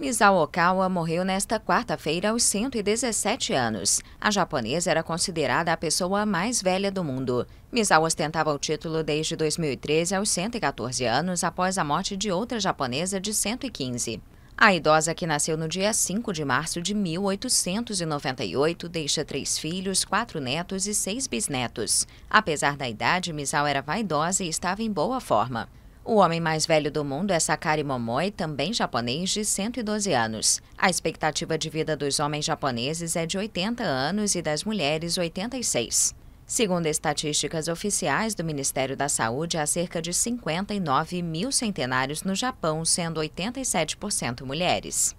Misao Okawa morreu nesta quarta-feira aos 117 anos. A japonesa era considerada a pessoa mais velha do mundo. Misao ostentava o título desde 2013 aos 114 anos, após a morte de outra japonesa de 115. A idosa, que nasceu no dia 5 de março de 1898, deixa três filhos, quatro netos e seis bisnetos. Apesar da idade, Misao era vaidosa e estava em boa forma. O homem mais velho do mundo é Sakari Momoi, também japonês, de 112 anos. A expectativa de vida dos homens japoneses é de 80 anos e das mulheres, 86. Segundo estatísticas oficiais do Ministério da Saúde, há cerca de 59 mil centenários no Japão, sendo 87% mulheres.